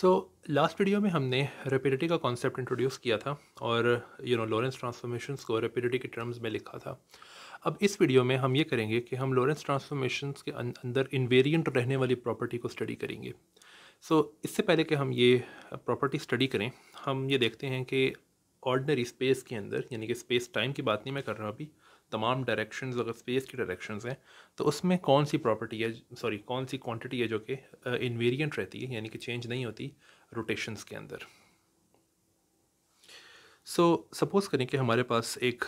So last video में हमने रेपिडिटी का कॉन्सेप्ट इंट्रोड्यूस किया था और यू नो लॉरेंस ट्रांसफॉर्मेशंस को रेपिडिटी के टर्म्स में लिखा था अब इस वीडियो में हम ये करेंगे कि हम लॉरेंस ट्रांसफॉर्मेशंस के अं-, अंदर इन्वेरियंट रहने वाली प्रॉपर्टी को स्टडी करेंगे सो so, इससे पहले कि हम ये प्रॉपर्टी स्टडी करें हम ये देखते हैं कि ऑर्डनरी स्पेस के अंदर यानी कि स्पेस टाइम की बात नहीं मैं कर रहा हूँ अभी तमाम डायरेक्शन अगर स्पेस की डायरेक्शन हैं तो उसमें कौन सी प्रॉपर्टी है सॉरी कौन सी क्वान्टिटी है जो कि इन्वेरियंट रहती है यानी कि चेंज नहीं होती रोटेशंस के अंदर सो so, सपोज़ करें कि हमारे पास एक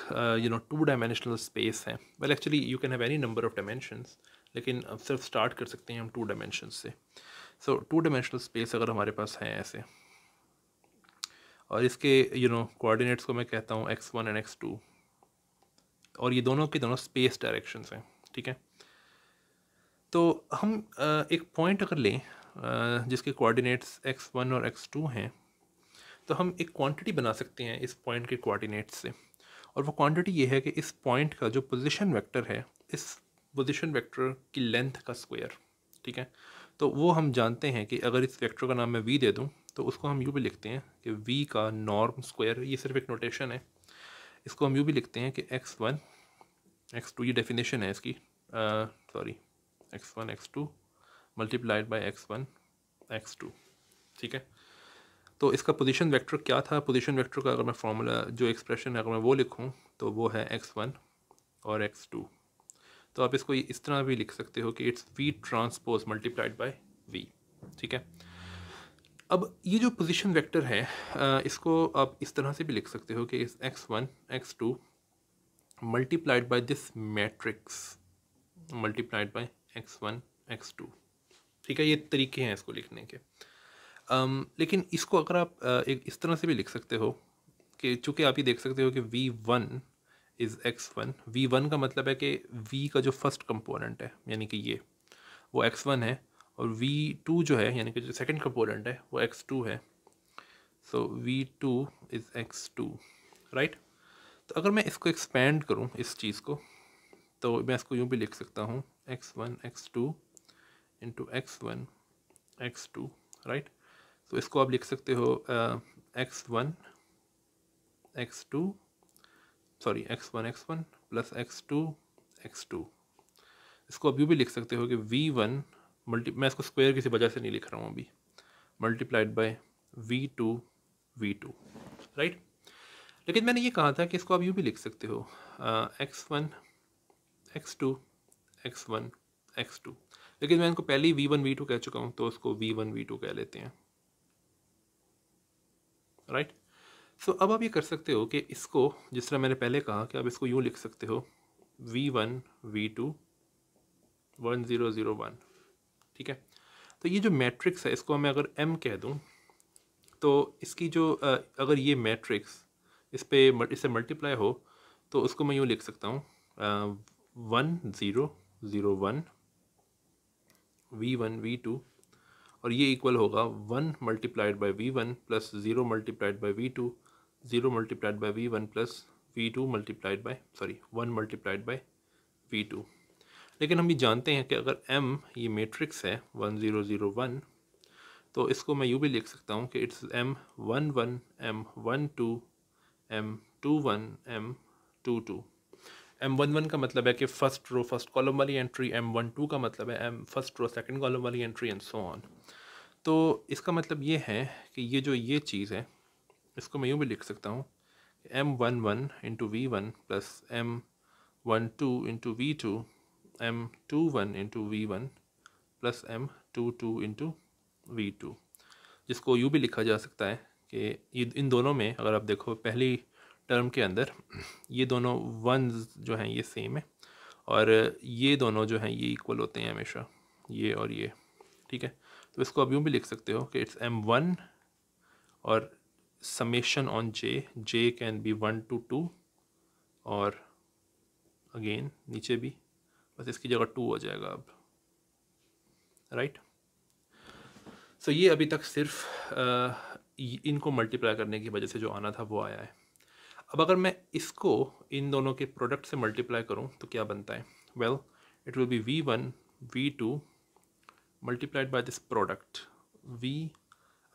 you know two dimensional space है well actually you can have any number of dimensions लेकिन अब सिर्फ स्टार्ट कर सकते हैं हम टू डायमेंशन से सो टू डायमेंशनल स्पेस अगर हमारे पास है ऐसे और इसके यू नो कोऑर्डिनेट्स को मैं कहता हूँ x one and x two और ये दोनों के दोनों स्पेस डायरेक्शन हैं ठीक है तो हम एक पॉइंट अगर लें जिसके कोऑर्डिनेट्स एक्स वन और एक्स टू हैं तो हम एक क्वांटिटी बना सकते हैं इस पॉइंट के कोऑर्डिनेट्स से और वो क्वांटिटी ये है कि इस पॉइंट का जो पोजीशन वेक्टर है इस पोजीशन वेक्टर की लेंथ का स्क्वायर ठीक है तो वो हम जानते हैं कि अगर इस वेक्टर का नाम मैं वी दे दूँ तो उसको हम यू भी लिखते हैं कि वी का नॉर्म स्क्वायर ये सिर्फ एक नोटेशन है इसको हम यू भी लिखते हैं कि एक्स वन एक्स टू ये डेफिनेशन है इसकी sorry x one x two multiplied by x one x two ठीक है तो इसका पोजीशन वेक्टर क्या था पोजीशन वेक्टर का अगर मैं फॉर्मूला जो एक्सप्रेशन है अगर मैं वो लिखूँ तो वो है एक्स वन और एक्स टू तो आप इसको इस तरह भी लिख सकते हो कि it's v transpose multiplied by v ठीक है अब ये जो पोजीशन वेक्टर है इसको आप इस तरह से भी लिख सकते हो कि इस x one x two multiplied by this matrix multiplied by x one x two ठीक है ये तरीके हैं इसको लिखने के आम, लेकिन इसको अगर आप एक इस तरह से भी लिख सकते हो कि चूँकि आप ये देख सकते हो कि v one is x one v one का मतलब है कि वी का जो फर्स्ट कंपोनेंट है यानी कि ये वो एक्स वन है और वी टू जो है यानी कि जो सेकेंड कंपोनेंट है वो एक्स टू है so v two is x two right तो अगर मैं इसको एक्सपेंड करूँ इस चीज़ को तो मैं इसको यूँ भी लिख सकता हूँ x one x two into x one x two right तो इसको आप लिख सकते हो x one x two sorry x one x one plus x two x two इसको आप यूँ भी लिख सकते हो कि वी वन मल्टी मैं इसको स्क्वायर किसी वजह से नहीं लिख रहा हूँ अभी multiplied by v two v two right लेकिन मैंने ये कहा था कि इसको आप यूँ भी लिख सकते हो x one x two x one x two लेकिन मैं इनको पहले ही वी वन वी टू कह चुका हूँ तो उसको वी वन वी टू कह लेते हैं राइट right? सो so, अब आप ये कर सकते हो कि इसको जिस तरह मैंने पहले कहा कि आप इसको यूँ लिख सकते हो v one v two one zero zero one ठीक है तो ये जो मैट्रिक्स है इसको मैं अगर एम कह दूँ तो इसकी जो अगर ये मैट्रिक्स इस पर इससे मल्टीप्लाई हो तो उसको मैं यूँ लिख सकता हूँ one zero zero one v one v two और ये इक्वल होगा one multiplied by v one plus zero multiplied by v two zero multiplied by v one plus v two multiplied by sorry one multiplied by v two लेकिन हम ये जानते हैं कि अगर एम ये मैट्रिक्स है वन ज़ीरो ज़ीरो वन तो इसको मैं यूँ भी लिख सकता हूँ कि it's m one one m one two m two one m two two m one one का मतलब है कि फ़र्स्ट रो फर्स्ट कॉलम वाली एंट्री एम वन टू का मतलब है m first row second column वाली एंट्री एंड सो ऑन तो इसका मतलब ये है कि ये जो ये चीज़ है इसको मैं यूँ भी लिख सकता हूँ m one one into v one plus m one two into v two m21 into v one plus m two two into v two जिसको यू भी लिखा जा सकता है कि इन दोनों में अगर आप देखो पहली टर्म के अंदर ये दोनों वन जो हैं ये सेम है और ये दोनों जो हैं ये इक्वल होते हैं हमेशा ये और ये ठीक है तो इसको आप यूँ भी लिख सकते हो कि इट्स एम वन और summation on j j can be one to two और अगेन नीचे भी बस इसकी जगह टू हो जाएगा अब राइट सो so ये अभी तक सिर्फ इनको मल्टीप्लाई करने की वजह से जो आना था वो आया है अब अगर मैं इसको इन दोनों के प्रोडक्ट से मल्टीप्लाई करूं तो क्या बनता है well it will be v one v two multiplied by this product v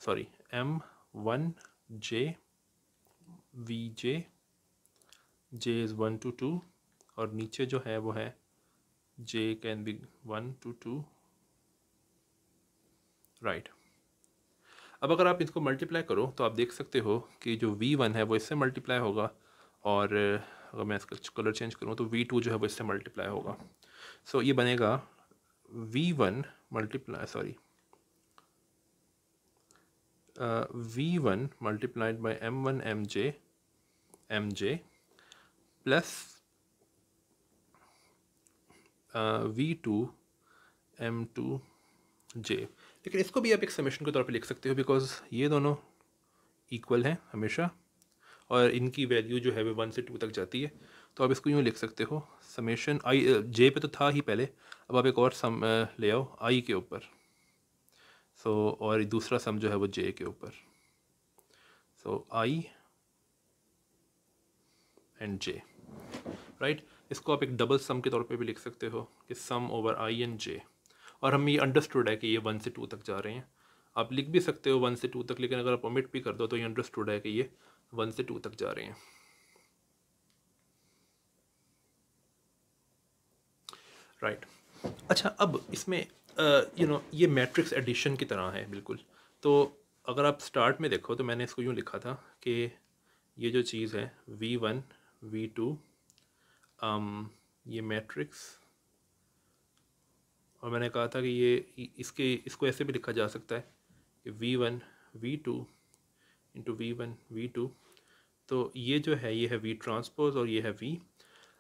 sorry m one j v j j is one to two और नीचे जो है वो है j can be 1 to 2 right right. अब अगर आप इसको मल्टीप्लाई करो तो आप देख सकते हो कि जो v1 है वो इससे मल्टीप्लाई होगा और अगर मैं इसका कलर चेंज करूँ तो v2 जो है वो इससे मल्टीप्लाई होगा सो so, ये बनेगा v1 one multiply sorry v one multiplied by m one m j m j plus v two m two j लेकिन इसको भी आप एक समेशन के तौर पे लिख सकते हो बिकॉज ये दोनों इक्वल हैं हमेशा और इनकी वैल्यू जो है वो वन से टू तक जाती है तो आप इसको यूँ लिख सकते हो समेशन आई जे पे तो था ही पहले अब आप एक और सम uh, ले आओ आई के ऊपर सो so, और दूसरा सम जो है वो जे के ऊपर सो आई एंड जे राइट इसको आप एक डबल सम के तौर पे भी लिख सकते हो कि सम ओवर आई एन जे और हम ये अंडरस्टूड है कि ये वन से टू तक जा रहे हैं आप लिख भी सकते हो वन से टू तक लेकिन अगर आप ओमिट भी कर दो तो ये अंडरस्टूड है कि ये वन से टू तक जा रहे हैं राइट right. अच्छा अब इसमें यू नो ये मैट्रिक्स एडिशन की तरह है बिल्कुल तो अगर आप स्टार्ट में देखो तो मैंने इसको यूँ लिखा था कि ये जो चीज़ है v one v two um, ये मैट्रिक्स और मैंने कहा था कि ये इसके इसको ऐसे भी लिखा जा सकता है कि v one v two into v one v two तो ये जो है ये है वी ट्रांसपोज और ये है वी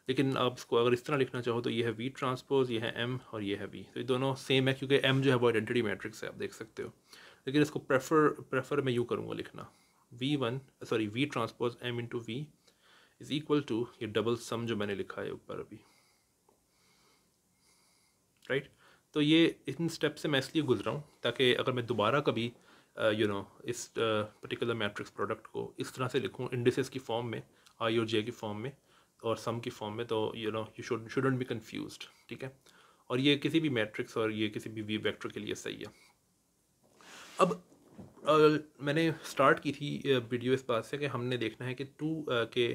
लेकिन आप इसको अगर इस तरह लिखना चाहो तो ये है वी ट्रांसपोज ये है एम और ये है वी तो ये दोनों सेम है क्योंकि एम जो है वो आइडेंटिटी मैट्रिक्स है आप देख सकते हो लेकिन इसको प्रेफर प्रेफर मैं यू करूँगा लिखना v one sorry v transpose m into v is equal to ये डबल सम जो मैंने लिखा है ऊपर अभी राइट right? तो ये इन स्टेप से मैं इसलिए गुजरा हूँ ताकि अगर मैं दोबारा कभी you uh, know you know, इस पर्टिकुलर मैट्रिक्स प्रोडक्ट को इस तरह से लिखूँ इंडिसेस की फॉर्म में आई और जे की फॉर्म में और सम की फॉर्म में तो you know you should shouldn't be confuse ठीक है और ये किसी भी मैट्रिक्स और ये किसी भी वी वैक्टर के लिए सही है अब Uh, मैंने स्टार्ट की थी वीडियो uh, इस बात से कि हमने देखना है कि टू uh, के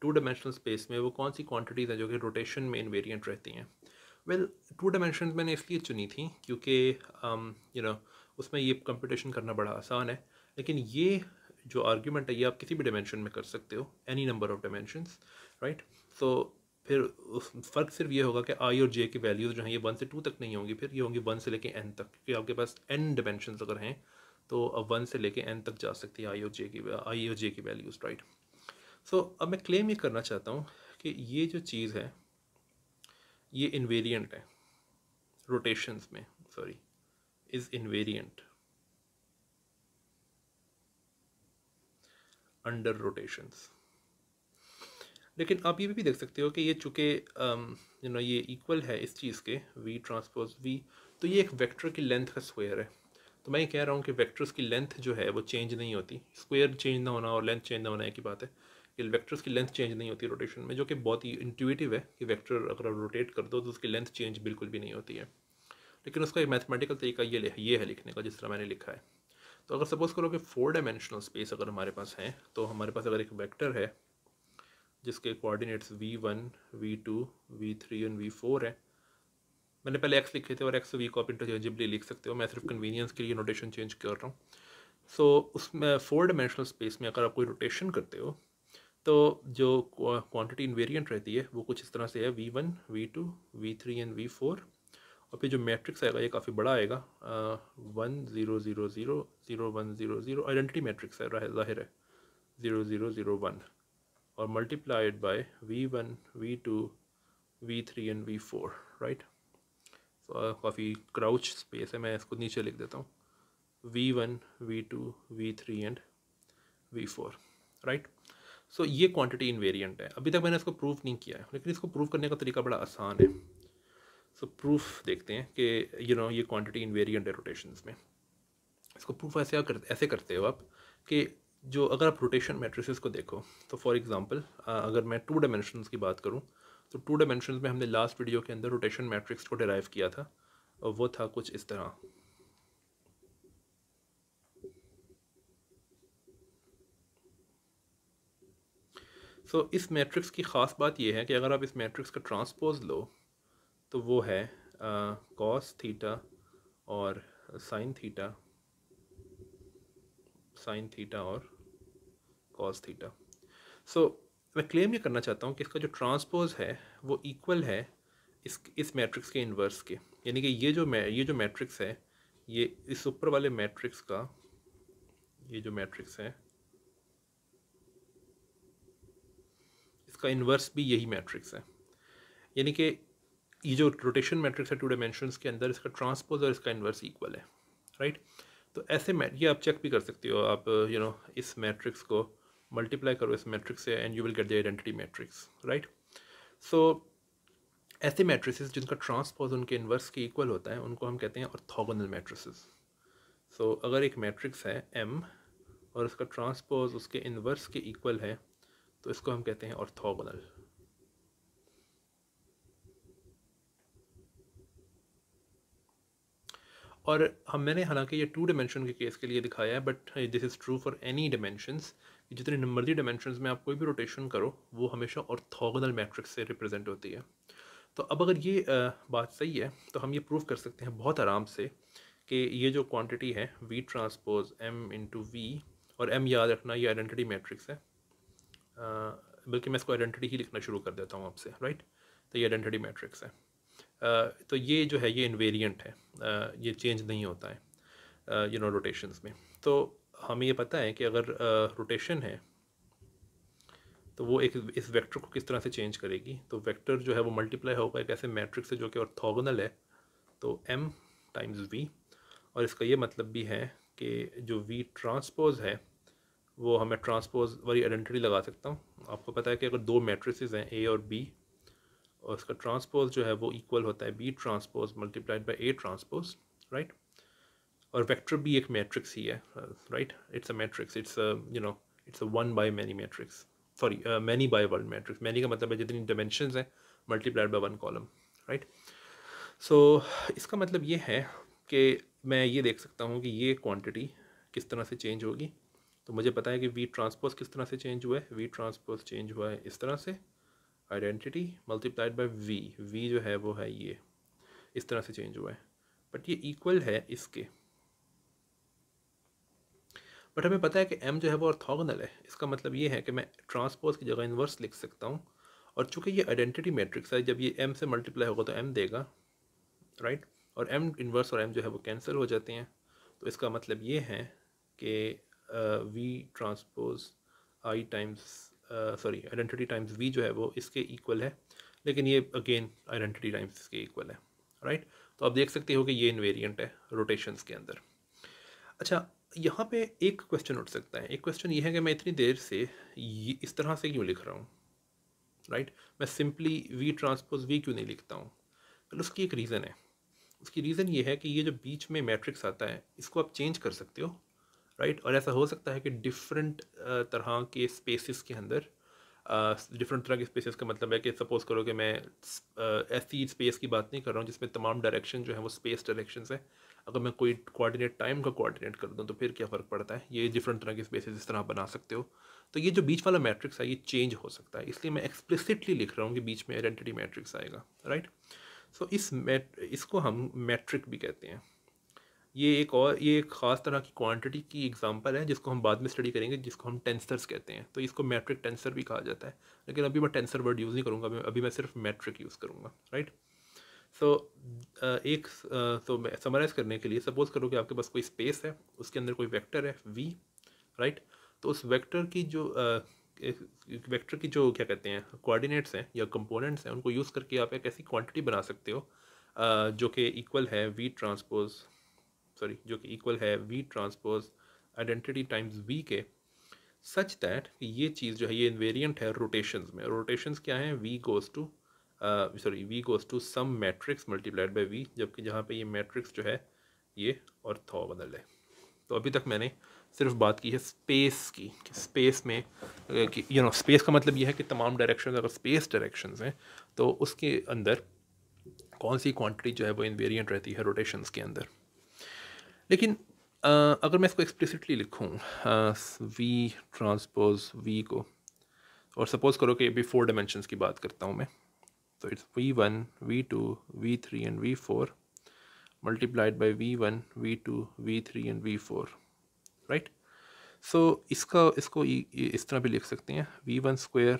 टू डायमेंशनल स्पेस में वो कौन सी क्वांटिटीज़ हैं जो कि रोटेशन में इन वेरियंट रहती हैं वेल टू डायमेंशन मैंने इसलिए चुनी थी क्योंकि यू um, नो उसमें ये कंपटीशन करना बड़ा आसान है लेकिन ये जो आर्ग्यूमेंट है ये आप किसी भी डायमेंशन में कर सकते हो any number of dimensions right so फिर उस फ़र्क सिर्फ ये होगा कि आई और जे की वैल्यूज़ जो हैं ये वन से टू तक नहीं होंगी फिर ये होंगी वन से लेके एन तक क्योंकि आपके पास एन डायमेंशन अगर हैं तो अब वन से लेके एन तक जा सकती है आई और जे की आई और जे की वैल्यूज़ राइट सो so, अब मैं क्लेम ये करना चाहता हूँ कि ये जो चीज़ है ये इन्वेरियंट है रोटेशंस में sorry is invariant under rotations लेकिन आप ये भी देख सकते हो कि ये चूँकि यू नो ये इक्वल है इस चीज़ के v ट्रांसपोज v तो ये एक वेक्टर की लेंथ का स्क्वायर है तो मैं ये कह रहा हूँ कि वेक्टर्स की लेंथ जो है वो चेंज नहीं होती स्क्वायर चेंज ना होना और लेंथ चेंज ना होना एक ही बात है कि वेक्टर्स की लेंथ चेंज नहीं होती रोटेशन में जो कि बहुत ही इंटुएटिव है कि वेक्टर अगर आप रोटेट कर दो तो उसकी लेंथ चेंज बिल्कुल भी नहीं होती है लेकिन उसका एक मैथमेटिकल तरीका ये ये है लिखने का जिस तरह मैंने लिखा है तो अगर सपोज़ करो कि फोर डायमेंशनल स्पेस अगर हमारे पास है तो हमारे पास अगर एक वैक्टर है जिसके coordinates v one v two v three and v four है मैंने पहले एक्स लिखे थे और एक्स वी को आप इंटरचेंजेबली लिख सकते हो मैं सिर्फ कन्वीनियंस के लिए नोटेशन चेंज कर रहा हूँ सो so, उसमें फोर डायमेंशनल स्पेस में अगर आप कोई रोटेशन करते हो तो जो क्वांटिटी इन्वेरियंट रहती है वो कुछ इस तरह से है v one v two v three and v four और फिर जो मैट्रिक्स आएगा ये काफ़ी बड़ा आएगा one zero zero zero zero one zero zero identity matrix है ज़ाहिर है ज़ीरो ज़ीरो ज़ीरो वन और multiplied by v one v two v three and v four right काफ़ी क्राउच स्पेस है मैं इसको नीचे लिख देता हूँ v one v two v three and v four right so so, ये क्वांटिटी इनवेरियंट है अभी तक मैंने इसको प्रूफ नहीं किया है लेकिन इसको प्रूफ करने का तरीका बड़ा आसान है सो so, प्रूफ देखते हैं कि यू you नो know, ये क्वांटिटी इनवेरियंट है रोटेशन में इसको प्रूफ ऐसे कर ऐसे करते हो आप कि जो अगर आप रोटेशन मैट्रिसेस को देखो तो फॉर एग्ज़ाम्पल अगर मैं टू डायमेंशन की बात करूँ तो टू डायमेंशन में हमने लास्ट वीडियो के अंदर रोटेशन मैट्रिक्स को डिराइव किया था और वो था कुछ इस तरह सो तो इस मैट्रिक्स की ख़ास बात यह है कि अगर आप इस मैट्रिक्स का ट्रांसपोज लो तो वो है कॉस थीटा और साइन थीटा साइन थीटा और कॉस थीटा सो मैं क्लेम ये करना चाहता हूँ कि इसका जो ट्रांसपोज है वो इक्वल है इस इस मैट्रिक्स के इन्वर्स के यानी कि ये जो ये जो मैट्रिक्स है ये इस ऊपर वाले मैट्रिक्स का ये जो मैट्रिक्स है इसका इन्वर्स भी यही मैट्रिक्स है यानी कि ये जो रोटेशन मैट्रिक्स है टू डायमेंशन के अंदर इसका ट्रांसपोज और इसका इन्वर्स इक्वल है राइट तो ऐसे मैट ये आप चेक भी कर सकते हो आप यू you नो know, इस मैट्रिक्स को मल्टीप्लाई करो इस मैट्रिक्स से and you will get the identity matrix right so ऐसे मैट्रिसेस जिनका ट्रांसपोज उनके इन्वर्स के इक्वल होता है उनको हम कहते हैं ऑर्थोगोनल मैट्रिसेस सो अगर एक मैट्रिक्स है एम और उसका ट्रांसपोज उसके इन्वर्स के इक्वल है तो इसको हम कहते हैं ऑर्थोगोनल और हम मैंने हालांकि ये टू डिमेंशन के केस के लिए दिखाया है but this is true for any dimensions जितने मर्जी डिमेंशंस में आप कोई भी रोटेशन करो वो हमेशा ऑर्थोगोनल मैट्रिक्स से रिप्रेजेंट होती है तो अब अगर ये बात सही है तो हम ये प्रूव कर सकते हैं बहुत आराम से कि ये जो क्वांटिटी है v transpose m into v और एम याद रखना ये आइडेंटिटी मैट्रिक्स है बल्कि मैं इसको आइडेंटिटी ही लिखना शुरू कर देता हूँ आपसे राइट तो ये आइडेंटिटी मैट्रिक्स है आ, तो ये जो है ये इन्वेरियंट है आ, ये चेंज नहीं होता है यू नो रोटेशंस में तो हमें ये पता है कि अगर रोटेशन है तो वो एक इस वेक्टर को किस तरह से चेंज करेगी तो वेक्टर जो है वो मल्टीप्लाई होगा एक ऐसे मैट्रिक्स से जो कि ऑर्थोगोनल है तो एम टाइम्स वी और इसका ये मतलब भी है कि जो वी ट्रांसपोज है वो हमें ट्रांसपोज वाली आइडेंटिटी लगा सकता हूँ आपको पता है कि अगर दो मैट्रिसेस हैं ए और बी और उसका ट्रांसपोज जो है वो इक्वल होता है b transpose multiplied by a transpose right और वेक्टर भी एक मैट्रिक्स ही है right it's a matrix it's you know it's a one by many matrix sorry many by one matrix many का मतलब है जितनी डायमेंशन हैं multiplied by one column right so इसका मतलब ये है कि मैं ये देख सकता हूँ कि ये क्वान्टिटी किस तरह से चेंज होगी तो मुझे पता है कि वी ट्रांसपोज किस तरह से चेंज हुआ है वी ट्रांसपोज चेंज हुआ है इस तरह से identity multiplied by v v जो है वो है ये इस तरह से चेंज हुआ है बट ये इक्वल है इसके बट हमें पता है कि एम जो है वो ऑर्थोगोनल है इसका मतलब ये है कि मैं ट्रांसपोज की जगह इन्वर्स लिख सकता हूँ और चूंकि ये आइडेंटिटी मैट्रिक्स है जब ये एम से मल्टीप्लाई होगा तो एम देगा राइट और एम इन्वर्स और एम जो है वो कैंसिल हो जाते हैं तो इसका मतलब ये है कि v transpose I times sorry identity times v जो है वो इसके इक्वल है लेकिन ये अगेन आइडेंटिटी टाइम्स इसके इक्वल है राइट right? तो आप देख सकते हो कि ये इन्वेरियंट है रोटेशंस के अंदर अच्छा यहाँ पे एक क्वेश्चन उठ सकता है एक क्वेश्चन ये है कि मैं इतनी देर से ये इस तरह से क्यों लिख रहा हूँ राइट right? मैं सिंपली वी ट्रांसपोज वी क्यों नहीं लिखता हूँ पर उसकी एक रीज़न है उसकी रीज़न ये है कि ये जो बीच में मैट्रिक्स आता है इसको आप चेंज कर सकते हो राइट और ऐसा हो सकता है कि डिफरेंट तरह के स्पेसिस के अंदर डिफरेंट तरह के स्पेसिस का मतलब है कि सपोज़ करो कि मैं ऐसी स्पेस की बात नहीं कर रहा हूँ जिसमें तमाम डायरेक्शन जो है वो स्पेस डायरेक्शन है अगर मैं कोई कोऑर्डिनेट टाइम का कोऑर्डिनेट कर दूँ तो फिर क्या फ़र्क पड़ता है ये डिफरेंट तरह के स्पेसेस इस तरह बना सकते हो तो ये जो बीच वाला मैट्रिक्स है ये चेंज हो सकता है इसलिए मैं एक्सप्लिसिटली लिख रहा हूँ कि बीच में आइडेंटिटी मैट्रिक्स आएगा राइट सो so, इस मैट इसको हम मैट्रिक भी कहते हैं ये एक और ये एक ख़ास तरह की क्वांटिटी की एग्जांपल है जिसको हम बाद में स्टडी करेंगे जिसको हम टेंसर्स कहते हैं तो इसको मैट्रिक टेंसर भी कहा जाता है लेकिन अभी मैं टेंसर वर्ड यूज़ नहीं करूँगा अभी, मैं सिर्फ मैट्रिक यूज़ करूँगा राइट सो so, एक तो मैं समराइज़ करने के लिए सपोज़ करो कि आपके पास कोई स्पेस है उसके अंदर कोई वैक्टर है वी राइट तो उस वैक्टर की जो वैक्टर की जो क्या कहते हैं कोऑर्डिनेट्स हैं या कंपोनेंट्स हैं उनको यूज़ करके आप एक ऐसी क्वांटिटी बना सकते हो जो कि इक्वल है वी ट्रांसपोज सॉरी जो कि इक्वल है v transpose identity times v के सच दैट ये चीज़ जो है ये इन्वेरियंट है रोटेशन में रोटेशन क्या हैं v goes to sorry v goes to some matrix multiplied by v जबकि जहाँ पे ये मैट्रिक्स जो है ये और थो बदल है तो अभी तक मैंने सिर्फ बात की है स्पेस की कि स्पेस में uh, कि यू नो स्पेस का मतलब यह है कि तमाम डायरेक्शन अगर स्पेस डायरेक्शन हैं तो उसके अंदर कौन सी क्वांटिटी जो है वो इन्वेरियंट रहती है रोटेशंस के अंदर लेकिन आ, अगर मैं इसको एक्सप्लिसिटली लिखूँ वी ट्रांसपोज वी को और सपोज़ करो कि अभी फोर डायमेंशंस की बात करता हूँ मैं तो it's v one v two v three and v four multiplied by v one v two v three and v four right so इसका इसको इस तरह भी लिख सकते हैं v one square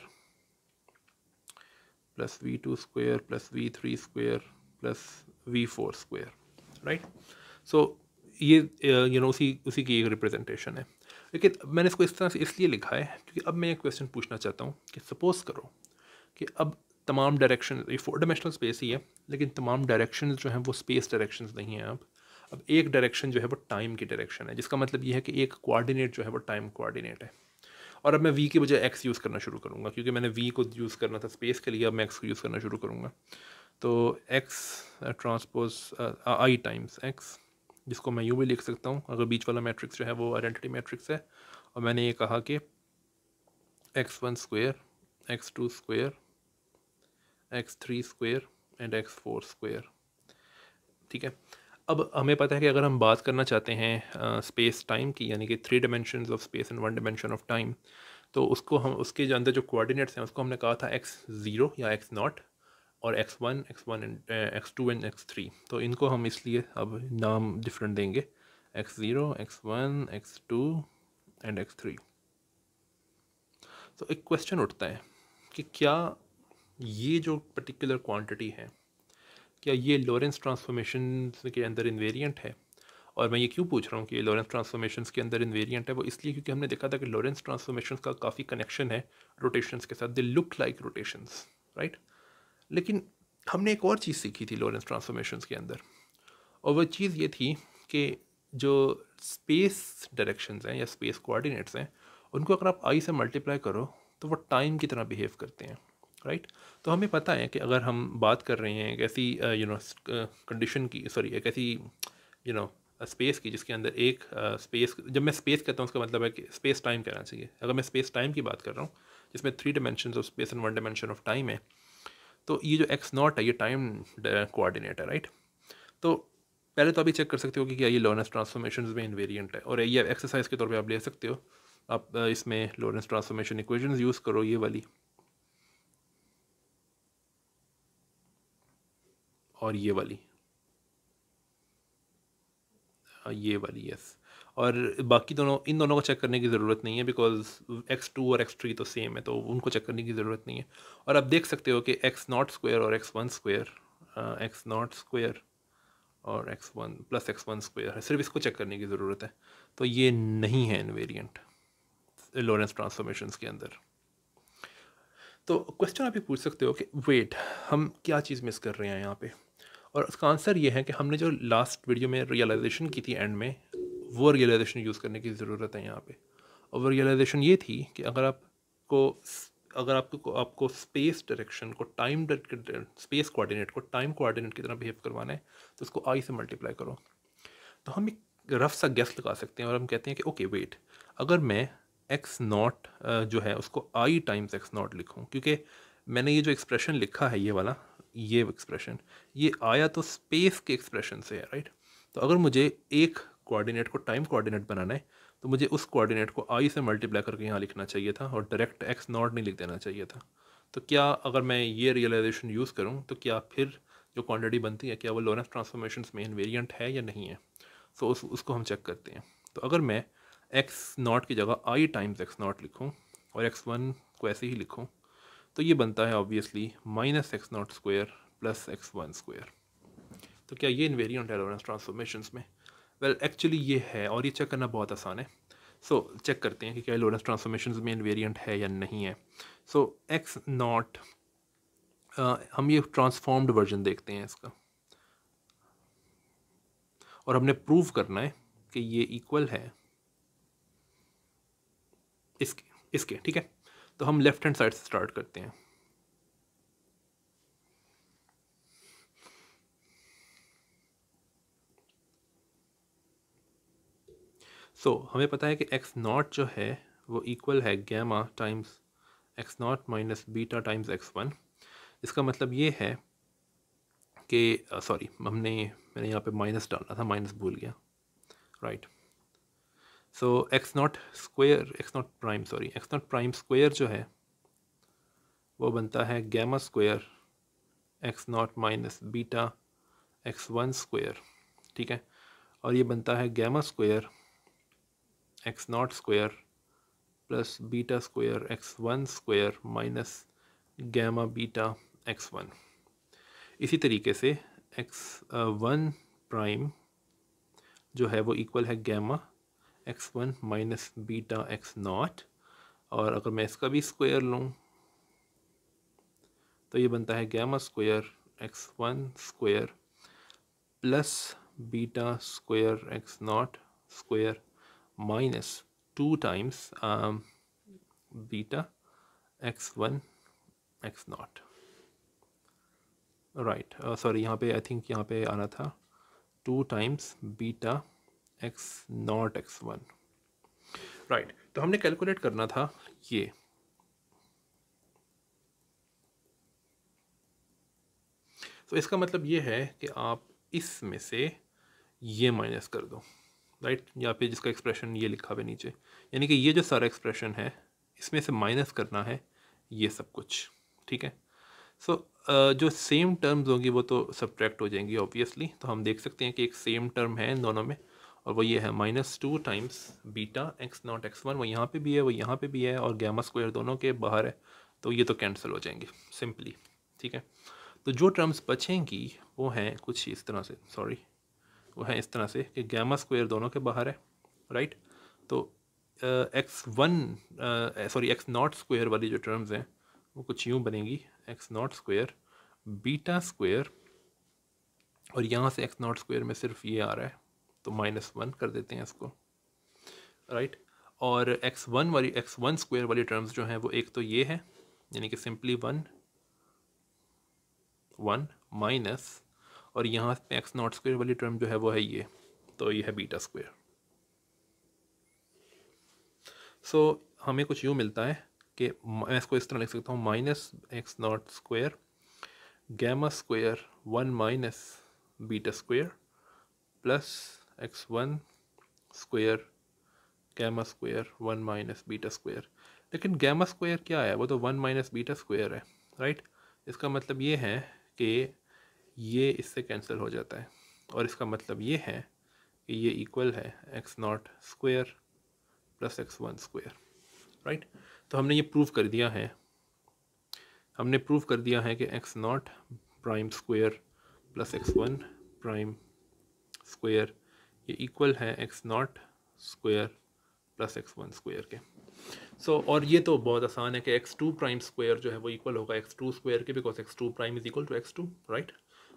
plus v two square plus v three square plus v four square right so ये you no उसी उसी की एक रिप्रेजेंटेशन है लेकिन मैंने इसको इस तरह से इसलिए लिखा है क्योंकि अब मैं ये क्वेश्चन पूछना चाहता हूँ कि सपोज़ करो कि अब तमाम डायरेक्शन ये फोर डायमेंशनल स्पेस ही है लेकिन तमाम डायरेक्शन जो हैं वो स्पेस डायरेक्शन नहीं हैं अब अब एक डायरेक्शन जो है वो टाइम की डायरेक्शन है जिसका मतलब ये है कि एक कोऑर्डिनेट जो है वो टाइम कोऑर्डिनेट है और अब मैं वी की बजाय एक्स यूज़ करना शुरू करूँगा क्योंकि मैंने वी को यूज़ करना था स्पेस के लिए अब मैं एक्स को यूज़ करना शुरू करूँगा तो x transpose I times x जिसको मैं यूँ भी लिख सकता हूँ अगर बीच वाला मैट्रिक्स जो है वो आइडेंटिटी मैट्रिक्स है और मैंने ये कहा कि x one square x two square x three square and x four square ठीक है अब हमें पता है कि अगर हम बात करना चाहते हैं स्पेस टाइम की यानी कि three dimension of space and one dimension of time तो उसको हम उसके अंदर जो कोऑर्डिनेट्स हैं उसको हमने कहा था एक्स ज़ीरो या एक्स नॉट और x one x one and x two and x three तो इनको हम इसलिए अब नाम डिफरेंट देंगे x zero x one x two and x three तो एक क्वेश्चन उठता है कि क्या ये जो पर्टिकुलर क्वांटिटी है क्या ये लॉरेंस ट्रांसफॉर्मेशन के अंदर इन्वेरियंट है और मैं ये क्यों पूछ रहा हूँ कि लॉरेंस ट्रांसफॉर्मेशन के अंदर इन्वेरियंट है वो इसलिए क्योंकि हमने देखा था कि लॉरेंस ट्रांसफॉर्मेशन का काफ़ी कनेक्शन है रोटेशंस के साथ they look like rotations right लेकिन हमने एक और चीज़ सीखी थी लॉरेंस ट्रांसफॉर्मेशन के अंदर और वह चीज़ ये थी कि जो स्पेस डायरेक्शंस हैं या स्पेस कोऑर्डिनेट्स हैं उनको अगर आप आई से मल्टीप्लाई करो तो वो टाइम की तरह बिहेव करते हैं राइट तो हमें पता है कि अगर हम बात कर रहे हैं एक ऐसी यू नो कंडीशन की सॉरी एक ऐसी यू नो स्पेस की जिसके अंदर एक स्पेस uh, जब मैं स्पेस कहता हूँ उसका मतलब है कि स्पेस टाइम कहना चाहिए अगर मैं स्पेस टाइम की बात कर रहा हूँ जिसमें three dimension of space and one dimension of time है तो ये जो एक्स नॉट है ये टाइम कोऑर्डिनेट uh, है राइट तो पहले तो आप चेक कर सकते हो कि क्या ये लोनस ट्रांसफॉर्मेशन में इन्वेरियंट है और ये एक्सरसाइज के तौर पर आप ले सकते हो आप uh, इसमें लोनस ट्रांसफॉर्मेशन इक्वेशन यूज़ करो ये वाली और ये वाली हाँ, ये वाली यस और बाकी दोनों इन दोनों को चेक करने की ज़रूरत नहीं है बिकॉज एक्स टू और एक्स थ्री तो सेम है तो उनको चेक करने की ज़रूरत नहीं है और आप देख सकते हो कि एक्स नॉट स्क्वेयर और x one square x not square और x one plus x one square है सिर्फ इसको चेक करने की ज़रूरत है तो ये नहीं है इनवेरियंट लॉरेंस ट्रांसफॉर्मेशन के अंदर तो क्वेश्चन आप ये पूछ सकते हो कि वेट हम क्या चीज़ मिस कर रहे हैं यहाँ पे और उसका आंसर ये है कि हमने जो लास्ट वीडियो में रियलाइजेशन की थी एंड में वो रियलाइजेशन यूज़ करने की ज़रूरत है यहाँ पे और वो रियलाइजेशन ये थी कि अगर आपको अगर आपको आपको स्पेस डायरेक्शन को टाइम स्पेस कोऑर्डिनेट को टाइम कोऑर्डिनेट की तरह बिहेव करवाना है तो उसको आई से मल्टीप्लाई करो तो हम एक रफ सा गैस लगा सकते हैं और हम कहते हैं कि ओके वेट अगर मैं एक्स नॉट जो है उसको आई टाइम्स एक्स नॉट लिखूँ क्योंकि मैंने ये जो एक्सप्रेशन लिखा है ये वाला ये एक्सप्रेशन ये आया तो स्पेस के एक्सप्रेशन से है राइट तो अगर मुझे एक कोऑर्डिनेट को टाइम कोऑर्डिनेट बनाना है तो मुझे उस कोऑर्डिनेट को आई से मल्टीप्लाई करके यहाँ लिखना चाहिए था और डायरेक्ट एक्स नॉट नहीं लिख देना चाहिए था तो क्या अगर मैं ये रियलाइजेशन यूज़ करूँ तो क्या फिर जो क्वान्टिटी बनती है क्या वो लोनस ट्रांसफॉर्मेशन में वेरियंट है या नहीं है सो तो उस उसको हम चेक करते हैं तो अगर मैं एक्स नॉट की जगह आई टाइम्स एक्स नॉट लिखूँ और एक्स वन को ऐसे ही लिखूँ तो ये बनता है obviously minus x not square plus x one square तो क्या ये इन्वेरियंट है लोरेंस ट्रांसफॉर्मेशन में वेल well, एक्चुअली ये है और ये चेक करना बहुत आसान है सो so, चेक करते हैं कि क्या लोरेंस ट्रांसफॉर्मेशन मेन वेरियंट है या नहीं है सो एक्स नॉट हम ये ट्रांसफॉर्म्ड वर्जन देखते हैं इसका और हमने प्रूव करना है कि ये इक्वल है इसके इसके ठीक है तो हम लेफ़्ट हैंड साइड से स्टार्ट करते हैं सो so, हमें पता है कि एक्स नॉट जो है वो इक्वल है gamma times x not minus beta times x one इसका मतलब ये है कि सॉरी uh, हमने मैंने यहाँ पे माइनस डालना था माइनस भूल गया right so x not square x naught prime sorry x naught prime square जो है वो बनता है gamma square x not minus beta x one square ठीक है और ये बनता है gamma square x not square plus beta square x one square minus gamma beta x one इसी तरीके से एक्स वन प्राइम जो है वो इक्वल है gamma x one minus beta x not और अगर मैं इसका भी स्क्वायर लूँ तो ये बनता है gamma square x one square plus beta square x not square minus 2 times um, beta x1 x naught right sorry यहाँ पे आई थिंक यहाँ पे आना था two times beta x naught x one right तो हमने कैलकुलेट करना था ये तो so, इसका मतलब ये है कि आप इसमें से ये माइनस कर दो राइट यहाँ पे जिसका एक्सप्रेशन ये लिखा हुआ नीचे यानी कि ये जो सारा एक्सप्रेशन है इसमें से माइनस करना है ये सब कुछ ठीक है सो so, uh, जो सेम टर्म्स होंगी वो तो सब्ट्रैक्ट हो जाएंगी ऑब्वियसली तो हम देख सकते हैं कि एक सेम टर्म है इन दोनों में और वो ये है minus two times beta x naught x one वो यहाँ पे भी है वो यहाँ पे भी है और गैमा स्क्वायर दोनों के बाहर है तो ये तो कैंसिल हो जाएंगे सिंपली ठीक है तो जो टर्म्स बचेंगी वो हैं कुछ इस तरह से सॉरी है इस तरह से कि गैमा स्क्वायर दोनों के बाहर है राइट तो x one sorry x not square वाली जो टर्म्स हैं वो कुछ यूँ बनेंगी x not square beta square और यहाँ से एक्स नॉट स्क्वायर में सिर्फ ये आ रहा है तो माइनस वन कर देते हैं इसको राइट right? और एक्स वन वाली एक्स वन स्क्वायर वाली टर्म्स जो हैं वो एक तो ये है यानी कि सिंपली वन वन माइनस और यहाँ पे एक्स नॉट स्क्वेयर वाली टर्म जो है वो है ये तो ये है बीटा स्क्वेयर सो so, हमें कुछ यूँ मिलता है कि मैं इसको इस तरह लिख सकता हूँ minus x not square gamma square one minus beta square plus x one square gamma square one minus beta square लेकिन गैमा स्क्वेयर क्या है वो तो वन माइनस बीटा स्क्वेयर है राइट इसका मतलब ये है कि ये इससे कैंसिल हो जाता है और इसका मतलब ये है कि ये इक्वल है x not square plus x one square right तो हमने ये प्रूव कर दिया है हमने प्रूव कर दिया है कि x naught prime square plus x one prime square ये इक्वल है x not square plus x one square के सो so, और ये तो बहुत आसान है कि एक्स टू प्राइम स्क्वेयर जो है वो इक्वल होगा एक्स टू स्क्वेयर के because x two prime is equal to x two right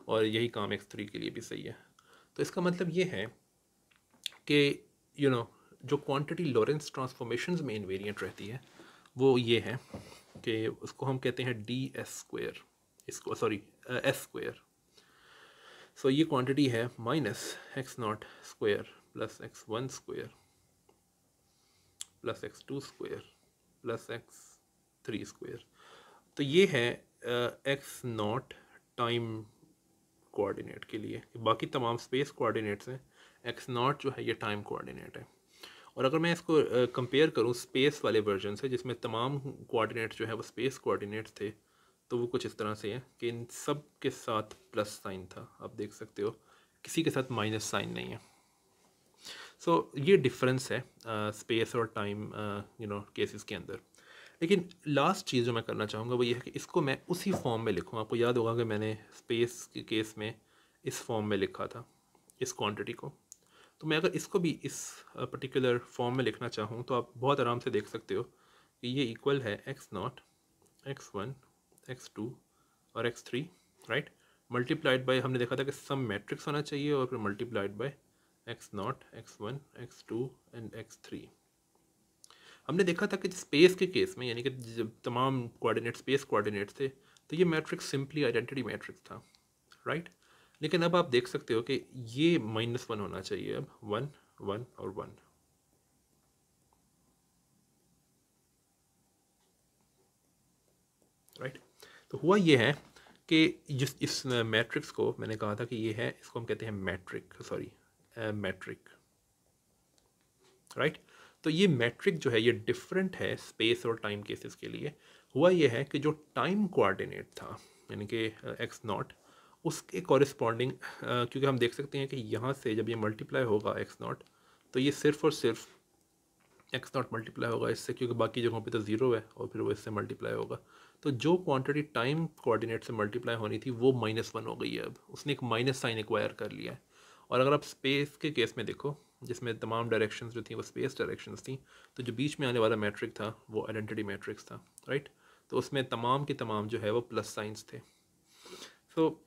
और यही काम एक्स थ्री के लिए भी सही है तो इसका मतलब ये है कि यू नो जो क्वांटिटी लॉरेंस ट्रांसफॉर्मेशन में इनवेरियंट रहती है वो ये है कि उसको हम कहते हैं डी एस स्क्वेयर इसको सॉरी एस स्क्वेयर सो ये क्वांटिटी है minus x not square plus x one square plus x two square plus x three square तो ये है एक्स नॉट टाइम कोऑर्डिनेट के लिए बाकी तमाम स्पेस कोऑर्डिनेट्स हैं एक्स नॉट जो है ये टाइम कोऑर्डिनेट है और अगर मैं इसको कंपेयर करूँ स्पेस वाले वर्जन से जिसमें तमाम कोऑर्डिनेट जो है वो स्पेस कोऑर्डिनेट्स थे तो वो कुछ इस तरह से है कि इन सब के साथ प्लस साइन था आप देख सकते हो किसी के साथ माइनस साइन नहीं है सो so, ये डिफरेंस है स्पेस और टाइम यू नो केसेस के अंदर लेकिन लास्ट चीज़ जो मैं करना चाहूँगा वो ये है कि इसको मैं उसी फॉर्म में लिखूँ आपको याद होगा कि मैंने स्पेस के केस में इस फॉर्म में लिखा था इस क्वांटिटी को तो मैं अगर इसको भी इस पर्टिकुलर फॉर्म में लिखना चाहूँ तो आप बहुत आराम से देख सकते हो कि ये इक्वल है x naught x one x two और x three right multiplied by हमने देखा था कि सम मैट्रिक्स होना चाहिए और फिर multiplied by x naught x one x two and x three हमने देखा था कि स्पेस के केस में यानी कि जब तमाम कोऑर्डिनेट स्पेस कोऑर्डिनेट थे तो ये मैट्रिक्स सिंपली आइडेंटिटी मैट्रिक्स था राइट लेकिन अब आप देख सकते हो कि ये माइनस वन होना चाहिए अब वन वन और वन राइट तो हुआ ये है कि जिस इस मैट्रिक्स को मैंने कहा था कि ये है इसको हम कहते हैं मैट्रिक सॉरी मैट्रिक राइट तो ये मैट्रिक जो है ये डिफरेंट है स्पेस और टाइम केसेस के लिए हुआ ये है कि जो टाइम कोऑर्डिनेट था यानी कि एक्स uh, नॉट उसके कॉरस्पॉन्डिंग uh, क्योंकि हम देख सकते हैं कि यहाँ से जब ये मल्टीप्लाई होगा एक्स नॉट तो ये सिर्फ और सिर्फ एक्स नॉट मल्टीप्लाई होगा इससे क्योंकि बाकी जगहों पे तो ज़ीरो है और फिर वो इससे मल्टीप्लाई होगा तो जो क्वांटिटी टाइम कोऑर्डिनेट से मल्टीप्लाई होनी थी वो माइनस वन हो गई है अब उसने एक माइनस साइन एक्वायर कर लिया है और अगर आप स्पेस के केस में देखो जिसमें तमाम डायरेक्शन जो थी वो स्पेस डायरेक्शन थी तो जो बीच में आने वाला मैट्रिक था वो आइडेंटिटी मैट्रिक्स था राइट तो उसमें तमाम के तमाम जो है वो प्लस साइंस थे सो so,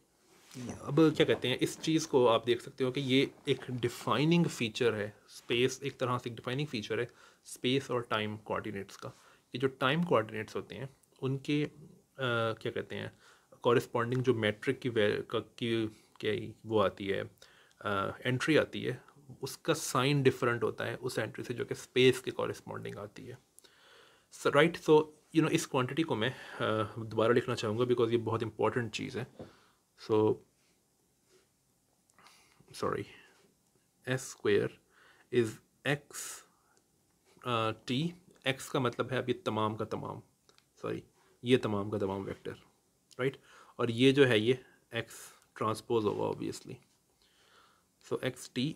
अब क्या कहते हैं इस चीज़ को आप देख सकते हो कि ये एक डिफाइनिंग फ़ीचर है स्पेस एक तरह से एक डिफाइनिंग फ़ीचर है स्पेस और टाइम कोऑर्डिनेट्स का कि जो टाइम कोऑर्डिनेट्स होते हैं उनके आ, क्या कहते हैं कॉरिस्पॉन्डिंग जो मैट्रिक की, की क्या वो आती है आ, एंट्री आती है उसका साइन डिफरेंट होता है उस एंट्री से जो कि स्पेस के कॉरेस्पॉन्डिंग आती है राइट सो यू नो इस क्वांटिटी को मैं uh, दोबारा लिखना चाहूँगा बिकॉज ये बहुत इंपॉर्टेंट चीज़ है so sorry S square is x T x का मतलब है अब ये तमाम का तमाम सॉरी ये तमाम का तमाम वेक्टर राइट right? और ये जो है ये एक्स ट्रांसपोज होगा obviously so x T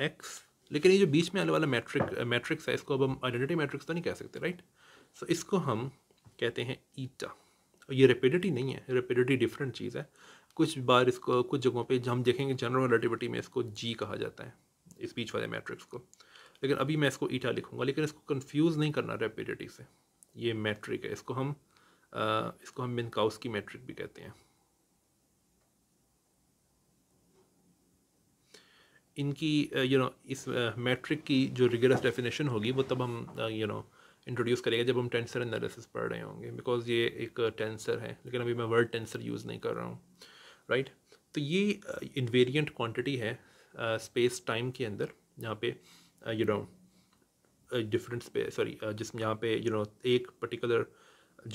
x लेकिन ये जो बीच में आने वाला मैट्रिक मैट्रिक्स uh, है इसको अब हम आइडेंटिटी मैट्रिक्स तो नहीं कह सकते राइट सो so, इसको हम कहते हैं ईटा और ये रेपिडिटी नहीं है रेपिडिटी डिफरेंट चीज़ है कुछ बार इसको कुछ जगहों पे हम देखेंगे जनरल रिलेटिविटी में इसको जी कहा जाता है इस बीच वाले मैट्रिक्स को लेकिन अभी मैं इसको ईटा लिखूंगा लेकिन इसको कन्फ्यूज़ नहीं करना रेपिडिटी से ये मैट्रिक है इसको हम आ, uh, इसको हम मिनकाउस की मैट्रिक भी कहते हैं इनकी यू नो इस मैट्रिक की जो रिगरस डेफिनेशन होगी वो तब हम यू नो इंट्रोड्यूस करेंगे जब हम टेंसर एनालिसिस पढ़ रहे होंगे बिकॉज ये एक टेंसर है लेकिन अभी मैं वर्ड टेंसर यूज़ नहीं कर रहा हूँ राइट तो ये इन्वेरियंट क्वान्टिटी है स्पेस टाइम के अंदर जहाँ पे यू नो डिफरेंट स्पे सॉरी जिस यहाँ पे यू नो एक पर्टिकुलर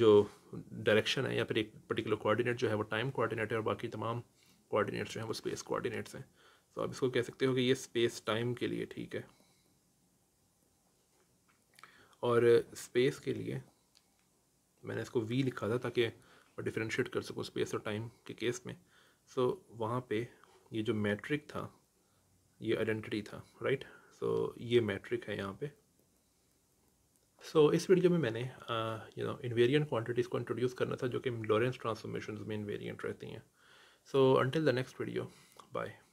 जो डायरेक्शन है या फिर एक पर्टिकुलर कोऑर्डिनेट जो है वो टाइम कोऑर्डिनेट है और बाकी तमाम कोऑर्डिनेट्स जो हैं वो स्पेस कोऑर्डिनेट्स हैं तो आप इसको कह सकते हो कि ये स्पेस टाइम के लिए ठीक है और स्पेस के लिए मैंने इसको वी लिखा था ताकि मैं डिफ्रेंशिएट कर सकूँ स्पेस और टाइम के केस में सो so, वहाँ पे ये जो मैट्रिक था ये आइडेंटिटी था राइट सो so, ये मैट्रिक है यहाँ पे सो so, इस वीडियो में मैंने यू नो इन्वेरियंट क्वांटिटीज़ को इंट्रोड्यूस करना था जो कि लॉरेंस ट्रांसफॉर्मेशन में इन्वेरियंट रहती हैं so until the next video bye